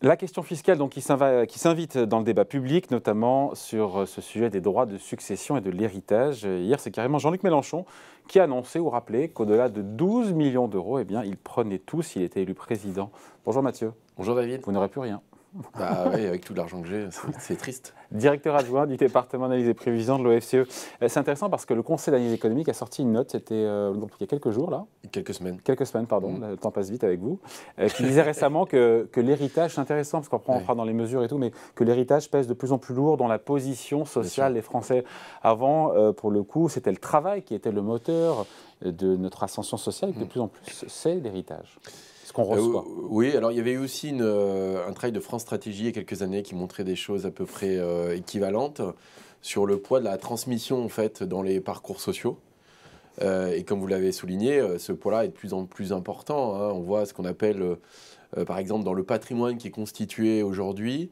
La question fiscale qui s'invite dans le débat public, notamment sur euh, ce sujet des droits de succession et de l'héritage. Euh, hier, c'est carrément Jean-Luc Mélenchon qui a annoncé ou rappelé qu'au-delà de 12 millions d'euros, eh il prenait tout s'il était élu président. Bonjour Mathieu. Bonjour David. Vous n'aurez plus rien. Bah oui, avec tout l'argent que j'ai, c'est triste. Directeur adjoint du département d'analyse et prévision de l'OFCE. Euh, c'est intéressant parce que le Conseil d'analyse économique a sorti une note, c'était euh, il y a quelques jours là. Quelques semaines. Quelques semaines, pardon, mm. le temps passe vite avec vous, euh, qui disait récemment que, que l'héritage, c'est intéressant parce qu'on prend fera dans les mesures et tout, mais que l'héritage pèse de plus en plus lourd dans la position sociale des Français. Avant, pour le coup, c'était le travail qui était le moteur de notre ascension sociale et de mm. plus en plus, c'est l'héritage. Euh, oui, alors il y avait eu aussi euh, un travail de France Stratégie il y a quelques années qui montrait des choses à peu près euh, équivalentes sur le poids de la transmission en fait dans les parcours sociaux. et comme vous l'avez souligné, ce poids-là est de plus en plus important. Hein. On voit ce qu'on appelle, par exemple, dans le patrimoine qui est constitué aujourd'hui,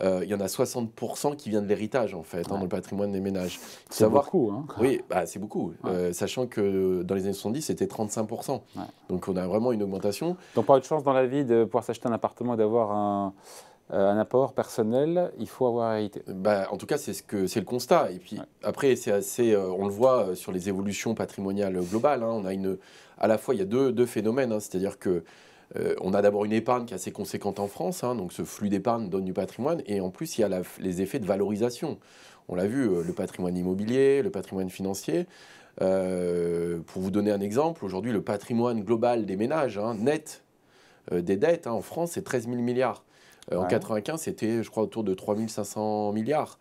euh, il y en a 60% qui viennent de l'héritage, en fait, hein, dans le patrimoine des ménages. C'est beaucoup, hein Oui, bah, c'est beaucoup. Euh, sachant que dans les années 70, c'était 35%. Donc on a vraiment une augmentation. Donc pas de chance dans la vie de pouvoir s'acheter un appartement et d'avoir un... Euh, un apport personnel, il faut avoir hérité. Bah, en tout cas, c'est ce que c'est le constat. Et puis après, c'est assez, on le voit sur les évolutions patrimoniales globales. Hein. on a une, à la fois, il y a deux, deux phénomènes, hein. c'est-à-dire que euh, on a d'abord une épargne qui est assez conséquente en France, hein, donc ce flux d'épargne donne du patrimoine, et en plus il y a les effets de valorisation. On l'a vu, euh, le patrimoine immobilier, le patrimoine financier. Euh, pour vous donner un exemple, aujourd'hui le patrimoine global des ménages, hein, net des dettes, hein, en France c'est 13 000 milliards. En 1995 c'était je crois autour de 3 500 milliards.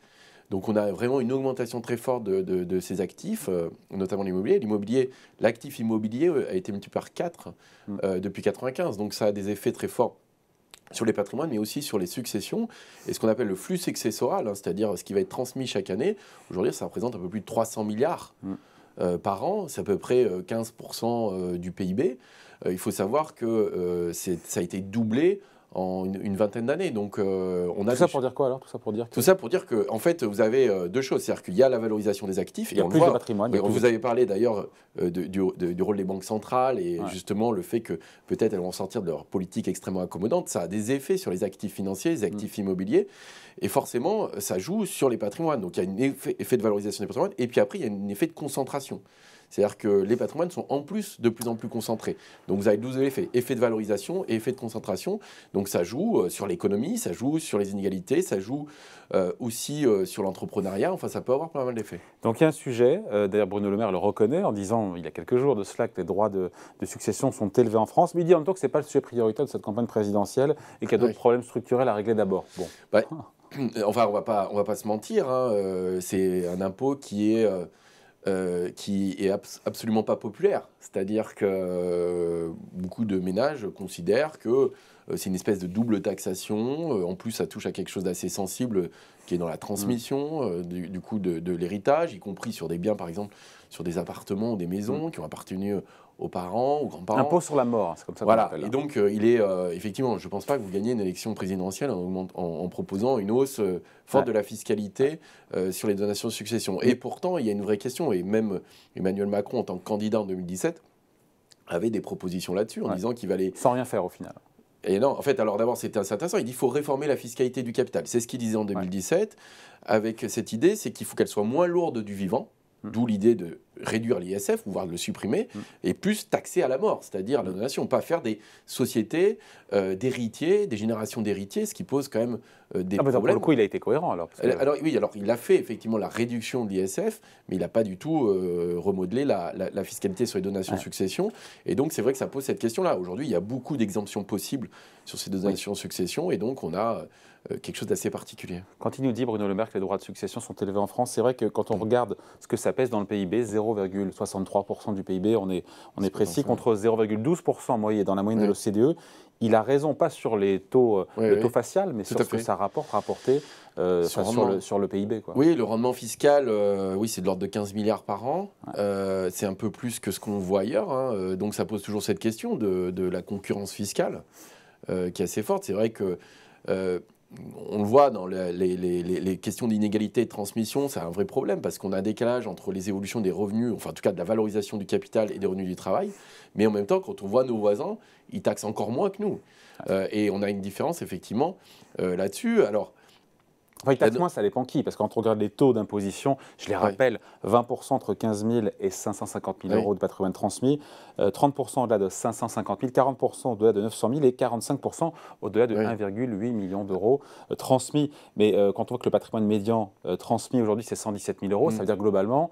Donc on a vraiment une augmentation très forte de, ces actifs, euh, notamment l'immobilier. L'immobilier, l'actif immobilier euh, a été multiplié par 4 mm. euh, depuis 1995. Donc ça a des effets très forts sur les patrimoines, mais aussi sur les successions et ce qu'on appelle le flux successoral, hein, c'est-à-dire ce qui va être transmis chaque année. Aujourd'hui, ça représente un peu plus de 300 milliards mm. par an, c'est à peu près 15% du PIB. il faut savoir que ça a été doublé en une, vingtaine d'années. Donc, euh, on a tout ça pour dire quoi alors Tout ça pour dire que... Tout ça pour dire que, en fait, vous avez euh, deux choses. C'est-à-dire qu'il y a la valorisation des actifs. Il y a et plus de patrimoine. vous avez parlé d'ailleurs euh, du, rôle des banques centrales et justement le fait que peut-être elles vont sortir de leur politique extrêmement accommodante. Ça a des effets sur les actifs financiers, les actifs mm. immobiliers. Et forcément, ça joue sur les patrimoines. Donc, il y a un effet de valorisation des patrimoines. Et puis après, il y a un effet de concentration. C'est-à-dire que les patrimoines sont en plus de plus en plus concentrés. Donc vous avez deux effets, effet de valorisation et effet de concentration. Donc ça joue euh, sur l'économie, ça joue sur les inégalités, ça joue euh, aussi euh, sur l'entrepreneuriat. Enfin, ça peut avoir pas mal d'effets. Donc il y a un sujet, d'ailleurs Bruno Le Maire le reconnaît en disant il y a quelques jours de cela que les droits de, succession sont élevés en France, mais il dit en même temps que ce n'est pas le sujet prioritaire de cette campagne présidentielle et qu'il y a d'autres problèmes structurels à régler d'abord. Bon. Bah, enfin, on ne va pas se mentir, hein, c'est un impôt qui est euh, qui est absolument pas populaire. C'est-à-dire que euh, beaucoup de ménages considèrent que euh, c'est une espèce de double taxation. en plus, ça touche à quelque chose d'assez sensible qui est dans la transmission mm. du, du, de, de l'héritage, y compris sur des biens, par exemple, sur des appartements ou des maisons mm. qui ont appartenu aux parents, aux grands-parents. Impôt sur la mort, c'est comme ça voilà. Et hein. donc, euh, il est euh, effectivement, je ne pense pas que vous gagnez une élection présidentielle en, proposant une hausse euh, forte de la fiscalité sur les donations de succession. Et pourtant, il y a une vraie question, et même Emmanuel Macron, en tant que candidat en 2017, avait des propositions là-dessus en disant qu'il valait. Sans rien faire au final. Et non, en fait, alors d'abord, c'était intéressant. Il dit qu'il faut réformer la fiscalité du capital. C'est ce qu'il disait en 2017, avec cette idée, c'est qu'il faut qu'elle soit moins lourde du vivant, hum. d'où l'idée de réduire l'ISF, voire le supprimer, mm. et plus taxer à la mort, c'est-à-dire la mm. donation, pas faire des sociétés euh, d'héritiers, des générations d'héritiers, ce qui pose quand même euh, des ah, mais problèmes. le coup, il a été cohérent alors. Alors oui, alors il a fait effectivement la réduction de l'ISF, mais il n'a pas du tout euh, remodelé la, fiscalité sur les donations-successions. Et donc c'est vrai que ça pose cette question-là. Aujourd'hui, il y a beaucoup d'exemptions possibles sur ces donations-successions, et donc on a quelque chose d'assez particulier. Quand il nous dit, Bruno Le Maire, que les droits de succession sont élevés en France, c'est vrai que quand on regarde ce que ça pèse dans le PIB, 0,63% du PIB, on est, précis, contre 0,12% moyen dans la moyenne de l'OCDE. Il a raison, pas sur les taux, euh, le taux facial, mais sur ce que ça rapporte rapporté euh, sur, le, PIB. Oui, le rendement fiscal, euh, oui, c'est de l'ordre de 15 milliards par an. c'est un peu plus que ce qu'on voit ailleurs. Hein. Donc ça pose toujours cette question de, de la concurrence fiscale qui est assez forte. C'est vrai que on le voit dans les, questions d'inégalité de transmission, c'est un vrai problème parce qu'on a un décalage entre les évolutions des revenus, enfin en tout cas de la valorisation du capital et des revenus du travail. Mais en même temps, quand on voit nos voisins, ils taxent encore moins que nous. Euh, et on a une différence effectivement euh, là-dessus. Alors, Enfin, il taxe moins, ça dépend qui, parce que quand on regarde les taux d'imposition, je les rappelle, 20% entre 15 000 et 550 000 euros de patrimoine transmis, 30% euh, au-delà de 550 000, 40% au-delà de 900 000 et 45% au-delà de 1,8 million d'euros euh, transmis. Mais euh, quand on voit que le patrimoine médian transmis aujourd'hui, c'est 117 000 euros, ça mm. veut dire globalement,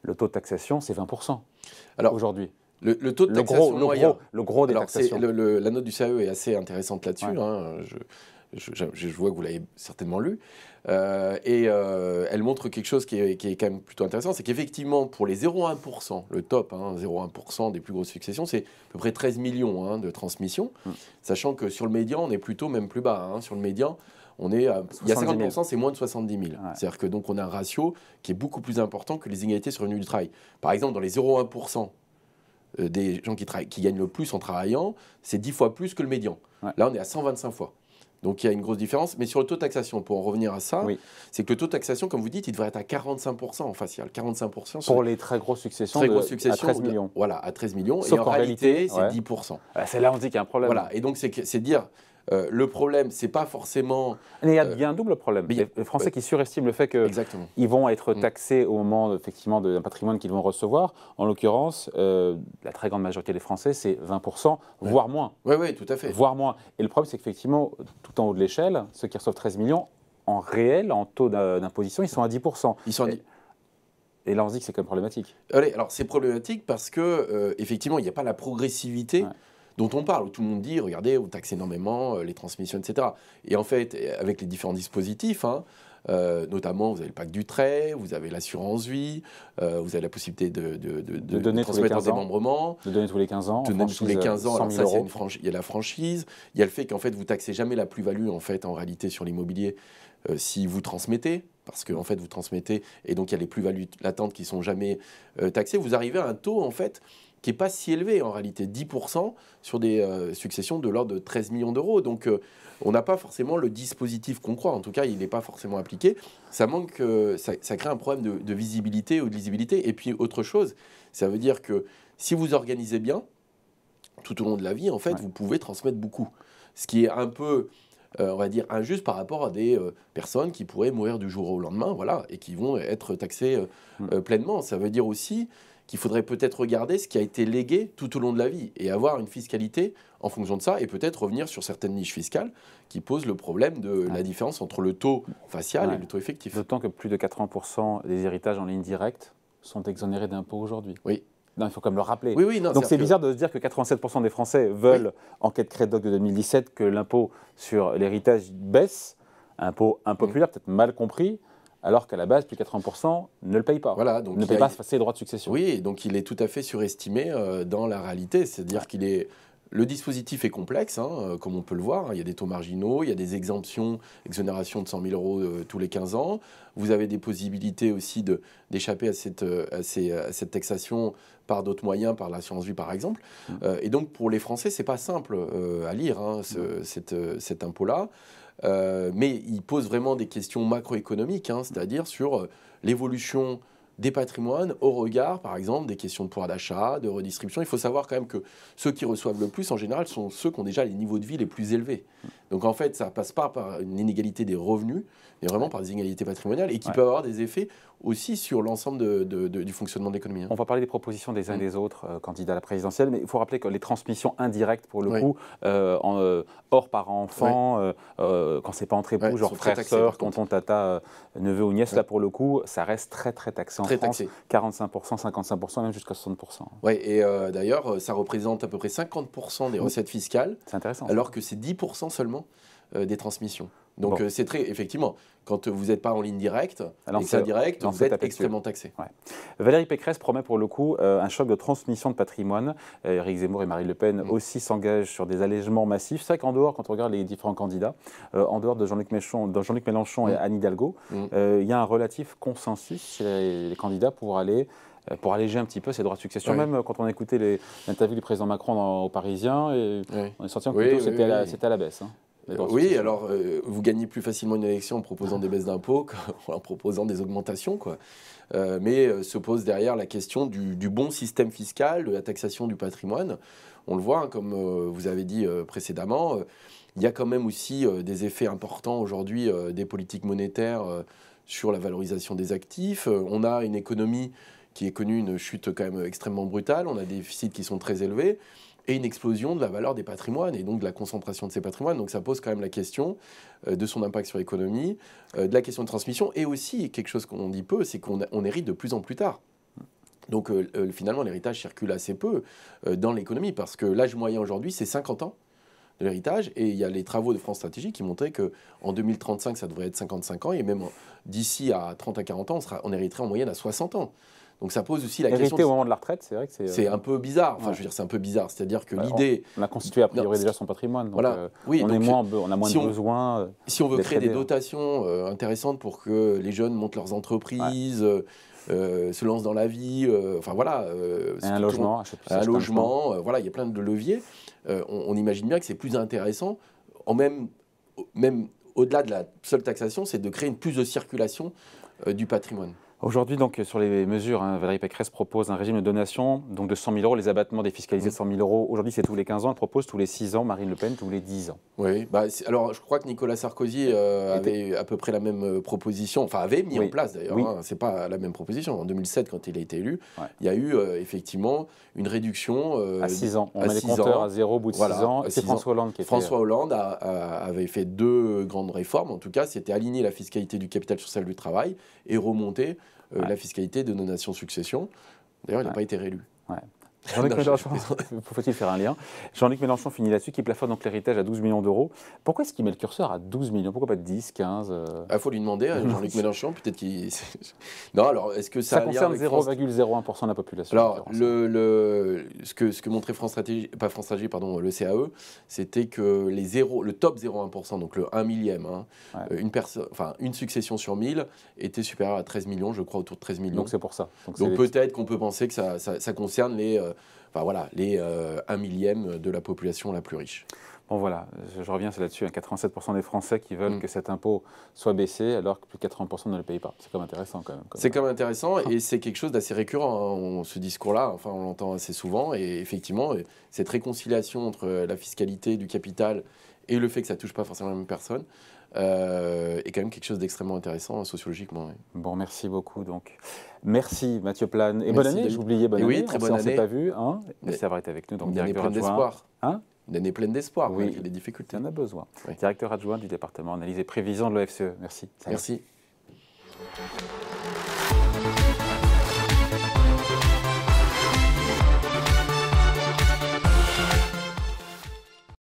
le taux de taxation, c'est 20% Alors aujourd'hui. Le, taux le gros, Le la note du CAE est assez intéressante là-dessus. Hein, je, vois que vous l'avez certainement lu, euh, et euh, elle montre quelque chose qui est, quand même plutôt intéressant, c'est qu'effectivement, pour les 0,1%, le top, hein, 0,1% des plus grosses successions, c'est à peu près 13 millions hein, de transmissions, mmh. sachant que sur le médian, on est plutôt même plus bas, hein. sur le médian, on est à, il y a 50%, c'est moins de 70 000. C'est-à-dire que donc on a un ratio qui est beaucoup plus important que les inégalités sur le du travail. Par exemple, dans les 0,1% euh, des gens qui, qui gagnent le plus en travaillant, c'est 10 fois plus que le médian. Là, on est à 125 fois. Donc il y a une grosse différence. Mais sur le taux de taxation, pour en revenir à ça, c'est que le taux de taxation, comme vous dites, il devrait être à 45% en facial. 45% pour les très grosses successions, très à 13 millions. Voilà, à 13 millions. et en, réalité, c'est 10%. c'est là on dit qu'il y a un problème. Voilà, et donc c'est dire euh, le problème, c'est pas forcément. il y, a, euh, bien un double problème. A, les Français qui surestiment le fait qu'ils vont être mm. taxés au moment effectivement d'un patrimoine qu'ils vont recevoir. En l'occurrence, euh, la très grande majorité des Français, c'est 20%, voire moins. Oui, oui, tout à fait. Voire moins. Et le problème, c'est qu'effectivement, tout en haut de l'échelle, ceux qui reçoivent 13 millions, en réel, en taux d'imposition, ils sont à 10%. Ils sont à Et, là, on se dit que c'est quand même problématique. Allez, alors c'est problématique parce que, effectivement, il n'y a pas la progressivité dont on parle, où tout le monde dit, regardez, on taxe énormément euh, les transmissions, etc. Et en fait, avec les différents dispositifs, hein, euh, notamment, vous avez le pacte du trait, vous avez l'assurance vie, euh, vous avez la possibilité de, transmettre un démembrement. De donner tous les 15 ans. De donner tous les 15 ans. il y, a la franchise. Il y a le fait qu'en fait, vous taxez jamais la plus-value, en fait, en réalité, sur l'immobilier, si vous transmettez. Parce que, en fait, vous transmettez, et donc il y a les plus-values latentes qui sont jamais taxées. Vous arrivez à un taux, en fait, qui n'est pas si élevé en réalité, 10% sur des euh, successions de l'ordre de 13 millions d'euros. Donc euh, on n'a pas forcément le dispositif qu'on croit, en tout cas il n'est pas forcément appliqué. Ça manque, euh, ça, crée un problème de, visibilité ou de lisibilité. Et puis autre chose, ça veut dire que si vous organisez bien, tout au long de la vie, en fait, vous pouvez transmettre beaucoup. Ce qui est un peu... on va dire, injuste par rapport à des personnes qui pourraient mourir du jour au lendemain, voilà, et qui vont être taxées pleinement. Ça veut dire aussi il faudrait peut-être regarder ce qui a été légué tout au long de la vie et avoir une fiscalité en fonction de ça et peut-être revenir sur certaines niches fiscales qui posent le problème de la différence entre le taux facial et le taux effectif. D'autant que plus de 80% des héritages en ligne directe sont exonérés d'impôts aujourd'hui. Oui. il faut quand même le rappeler. Oui, Donc c'est bizarre de se dire que 87% des Français veulent, enquête Crédoc de 2017, que l'impôt sur l'héritage baisse, impôt impopulaire, peut-être mal compris alors qu'à la base, plus de 80% ne le payent pas. Voilà, donc ne payent pas ses droits de succession. Oui, donc il est tout à fait surestimé euh, dans la réalité. C'est-à-dire qu'il est. Le dispositif est complexe, hein, euh, comme on peut le voir. Hein. Il y a des taux marginaux, il y a des exemptions, exonération de 100 000 euros euh, tous les 15 ans. Vous avez des possibilités aussi d'échapper à cette, taxation par d'autres moyens, par l'assurance vie par exemple. Mm. et donc pour les Français, c'est pas simple à lire hein, mm. cet impôt-là. Euh, mais il pose vraiment des questions macroéconomiques, hein, c'est-à-dire sur euh, l'évolution des patrimoines au regard, par exemple, des questions de pouvoir d'achat, de redistribution. Il faut savoir quand même que ceux qui reçoivent le plus, en général, sont ceux qui ont déjà les niveaux de vie les plus élevés. Donc en fait, ça passe pas par une inégalité des revenus, mais vraiment par des inégalités patrimoniales, et qui peuvent peut avoir des effets aussi sur l'ensemble du fonctionnement de l'économie. Hein. On va parler des propositions des uns et mm. des autres euh, candidats à la présidentielle, mais il faut rappeler que les transmissions indirectes, pour le coup, euh, euh, hors par enfant quand c'est pas entre époux, genre frère-sœur, tonton, tata, neveu ou nièce, là pour le coup, ça reste très très taxé en France, 45%, 55%, même jusqu'à 60%. Oui, et d'ailleurs, ça représente à peu près 50% des mm. recettes fiscales. C'est intéressant. Alors que c'est 10% seulement des transmissions. Donc euh, c'est très effectivement quand vous n'êtes pas en ligne directe, ah, en direct, vous êtes e. extrêmement taxé. Valérie Pécresse promet pour le coup euh, un choc de transmission de patrimoine. Euh, Éric Zemmour et Marine Le Pen mm. aussi s'engagent sur des allègements massifs. C'est vrai qu'en dehors, quand on regarde les différents candidats, en dehors de Jean-Luc Jean Mélenchon, et mm. Anne Hidalgo, mm. il y a un relatif consensus chez les, candidats pour aller pour alléger un petit peu ces droits de succession. Même quand on a écouté l'interview du président Macron dans, au Parisien, et on est sorti que c'était à, la baisse. Hein oui, alors euh, vous gagnez plus facilement une élection en proposant des baisses d'impôts qu'en proposant des augmentations. Euh, mais euh, se pose derrière la question du, bon système fiscal, de la taxation du patrimoine. On le voit, hein, comme vous avez dit précédemment, il y a quand même aussi des effets importants aujourd'hui des politiques monétaires sur la valorisation des actifs. on a une économie qui est connue une chute quand même extrêmement brutale, on a des déficits qui sont très élevés et une explosion de la valeur des patrimoines et donc de la concentration de ces patrimoines. Donc ça pose quand même la question euh, de son impact sur l'économie, euh, de la question de transmission et aussi quelque chose qu'on dit peu, c'est qu'on hérite de plus en plus tard. Donc euh, finalement l'héritage circule assez peu dans l'économie parce que l'âge moyen aujourd'hui c'est 50 ans de l'héritage et il y a les travaux de France Stratégie qui montraient que en 2035 ça devrait être 55 ans et même d'ici à 30 à 40 ans on, on hériterait en moyenne à 60 ans. Donc ça pose aussi la question... question. au moment de la retraite, c'est vrai que c'est. C'est un peu bizarre. Enfin, je veux dire, c'est un peu bizarre. C'est-à-dire que bah, l'idée. On, a constitué a priori déjà son patrimoine. Donc euh, oui, on, est moins, on a moins besoin. Euh, si on veut créer des dotations euh, intéressantes pour que les jeunes montent leurs entreprises. se lancent dans la vie, enfin voilà. un logement, un, un logement, voilà, il y a plein de leviers. on imagine bien que c'est plus intéressant, en même, même au-delà de la seule taxation, c'est de créer une plus de circulation du patrimoine. Aujourd'hui, donc, sur les mesures, hein, Valérie Pécresse propose un régime de donation donc de 100 000 euros, les abattements défiscalisés de 100 000 euros. Aujourd'hui, c'est tous les 15 ans. Elle propose tous les 6 ans, Marine Le Pen, tous les 10 ans. Oui, bah, alors je crois que Nicolas Sarkozy euh, avait à peu près la même euh, proposition, enfin avait mis en place d'ailleurs, oui. Hein. c'est pas la même proposition. En 2007, quand il a été élu, il y a eu euh, effectivement une réduction. à 6 ans. On met les compteurs à zéro au bout de 6 ans. C'est François Hollande qui était. François Hollande avait fait deux grandes réformes, en tout cas, c'était aligner la fiscalité du capital sur celle du travail et remonter. Euh, la fiscalité de nos nations succession D'ailleurs, il n'a pas été réélu. Jean-Luc Mélenchon, faut-il faire un lien Jean-Luc Mélenchon finit là-dessus, qui plafonne donc l'héritage à 12 millions d'euros. Pourquoi est-ce qu'il met le curseur à 12 millions Pourquoi pas 10, 15 Il faut lui demander Jean-Luc Mélenchon, peut-être qu'il. non, alors, est-ce que ça. concerne 0,01% de la population. Alors, le, le, ce, que, ce que montrait France Stratégie, pas France Stratégie, pardon, le CAE, c'était que les le top 0,1%, donc le 1 millième, hein, une, enfin, une succession sur 1000 était supérieure à 13 millions, je crois, autour de 13 millions. Donc c'est pour ça. Donc, peut-être qu'on peut penser que ça, ça, concerne les. Euh, Enfin voilà, les euh, un millième de la population la plus riche. Bon voilà, je, reviens reviens là-dessus, 87% hein. des Français qui veulent mm. que cet impôt soit baissé alors que plus de 80% ne le payent pas. C'est quand même intéressant quand même. C'est quand même intéressant et c'est quelque chose d'assez récurrent, hein. ce discours-là, enfin on l'entend assez souvent et effectivement, euh, cette réconciliation entre euh, la fiscalité du capital et le fait que ça ne touche pas forcément la même personne, euh, et est quand même quelque chose d'extrêmement intéressant hein, sociologiquement. Bon, merci beaucoup. Donc, merci Mathieu Plane et bonne année. J'oubliais bonne année. Oui, très bonne année. On s'est pas vu, hein. Merci d'avoir été avec nous. Donc, une année pleine d'espoir. Hein une année pleine d'espoir. Oui, il y difficultés. On a besoin. Directeur adjoint du département analyse et prévision de l'OFCE. Merci. Merci.